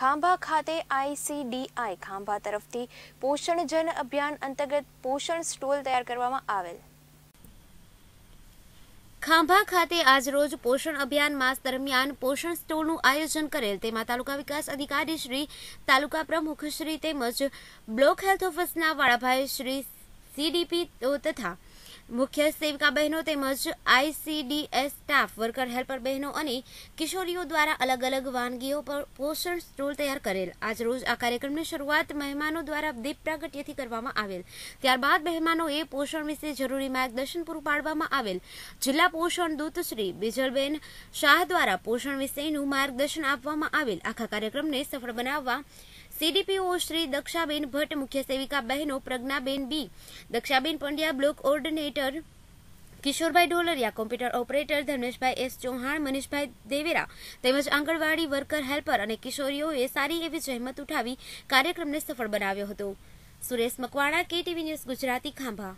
ખાંભા ખાતે આઈસીડીઆઈ ખાંભા તરફથી પોષણ જન અભિયાન અંતર્ગત પોષણ સ્ટોલ તૈયાર કરવામાં આવેલ ખાંભા ખાતે આજરોજ પોષણ અભિયાન માસ દરમિયાન પોષણ સ્ટોલનું આયોજન કરેલ તેમાં તાલુકા વિકાસ અધિકારી શ્રી તાલુકા પ્રમુખ શ્રી તેમજ બ્લોક હેલ્થ ઓફિસના વાળાભાઈ શ્રી સીડીપી તથા મુખ્ય સેવિકા બહેનો તેમજ આઈસીડીએસ સ્ટાફ વર્કર હેલ્પર બહેનો અને કિશોરીઓ દ્વારા અલગ અલગ વાનગીઓ પર પોષણ સ્ટોલ તૈયાર કરેલ આજરોજ આ કાર્યક્રમની શરૂઆત મહેમાનો દ્વારા દીપ પ્રાગટ્યથી કરવામાં આવેલ ત્યારબાદ મહેમાનોએ પોષણ વિશે જરૂરી માર્ગદર્શન પૂરું પાડવામાં આવેલ જિલ્લા પોષણ દૂત શ્રી બિજલબેન શાહ દ્વારા પોષણ વિશેનું માર્ગદર્શન આપવામાં આવેલ આખા કાર્યક્રમને સફળ બનાવવા સીડીપીઓ શ્રી દક્ષાબેન ભટ્ટ મુખ્ય સેવિકા બહેનો Pragnaben B Dakshaben Pandya block coordinator Kishorbhai Dolariya computer operator Dharmeshbhai S Chauhan Manishbhai Devera તેમજ આંગણવાડી વર્કર હેલ્પર અને કિશોરીઓએ સારી એવી જહેમત ઉઠાવી કાર્યક્રમને સફળ બનાવ્યો હતો સુરેશ મકવાણા કેટીવી ન્યૂઝ ગુજરાતી ખાંભા